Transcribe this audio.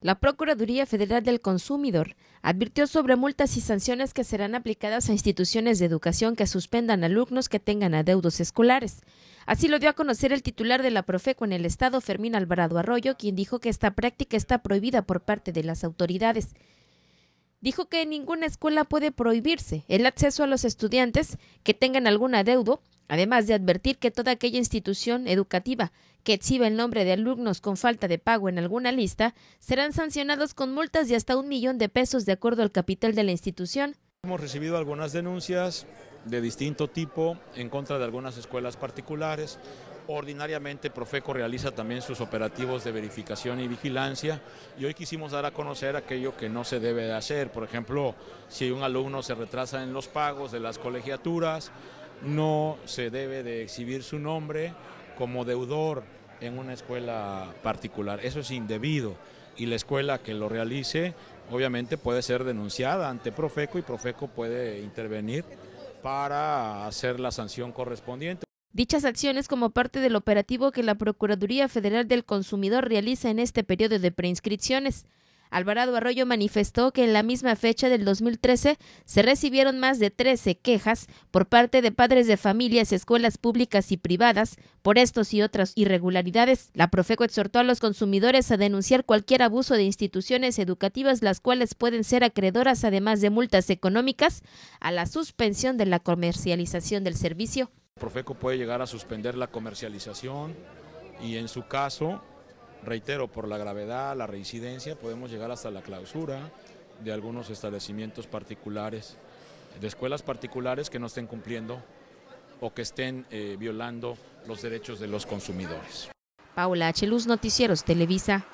La Procuraduría Federal del Consumidor advirtió sobre multas y sanciones que serán aplicadas a instituciones de educación que suspendan alumnos que tengan adeudos escolares. Así lo dio a conocer el titular de la Profeco en el Estado, Fermín Alvarado Arroyo, quien dijo que esta práctica está prohibida por parte de las autoridades. Dijo que en ninguna escuela puede prohibirse el acceso a los estudiantes que tengan algún adeudo además de advertir que toda aquella institución educativa que exhiba el nombre de alumnos con falta de pago en alguna lista serán sancionados con multas de hasta un millón de pesos de acuerdo al capital de la institución. Hemos recibido algunas denuncias de distinto tipo en contra de algunas escuelas particulares. Ordinariamente Profeco realiza también sus operativos de verificación y vigilancia y hoy quisimos dar a conocer aquello que no se debe de hacer. Por ejemplo, si un alumno se retrasa en los pagos de las colegiaturas, no se debe de exhibir su nombre como deudor en una escuela particular. Eso es indebido y la escuela que lo realice obviamente puede ser denunciada ante Profeco y Profeco puede intervenir para hacer la sanción correspondiente. Dichas acciones como parte del operativo que la Procuraduría Federal del Consumidor realiza en este periodo de preinscripciones Alvarado Arroyo manifestó que en la misma fecha del 2013 se recibieron más de 13 quejas por parte de padres de familias, escuelas públicas y privadas por estos y otras irregularidades. La Profeco exhortó a los consumidores a denunciar cualquier abuso de instituciones educativas, las cuales pueden ser acreedoras, además de multas económicas, a la suspensión de la comercialización del servicio. Profeco puede llegar a suspender la comercialización y en su caso reitero, por la gravedad, la reincidencia, podemos llegar hasta la clausura de algunos establecimientos particulares, de escuelas particulares que no estén cumpliendo o que estén eh, violando los derechos de los consumidores. Paula H. Luz, Noticieros Televisa.